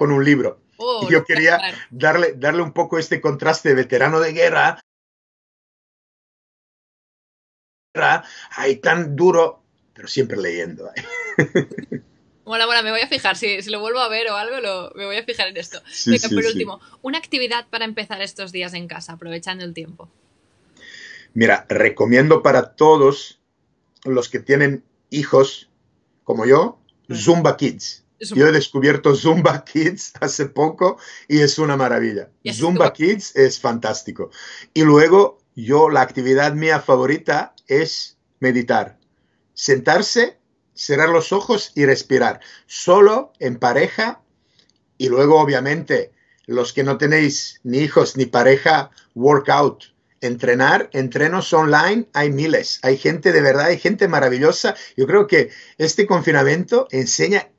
con un libro. Oh, yo quería darle, darle un poco este contraste de veterano de guerra, ahí tan duro, pero siempre leyendo. Hola, ¿eh? hola, me voy a fijar. Si, lo vuelvo a ver o algo, lo, me voy a fijar en esto. por último, una actividad para empezar estos días en casa, aprovechando el tiempo. Mira, recomiendo para todos los que tienen hijos como yo, Zumba Kids. Yo he descubierto Zumba Kids hace poco y es una maravilla. Zumba Kids es fantástico. Y luego yo, la actividad mía favorita es meditar. Sentarse, cerrar los ojos y respirar. Solo, en pareja. Y luego, obviamente, los que no tenéis ni hijos ni pareja, workout. Entrenar, entrenos online, hay miles, hay gente de verdad, hay gente maravillosa. Yo creo que este confinamiento enseña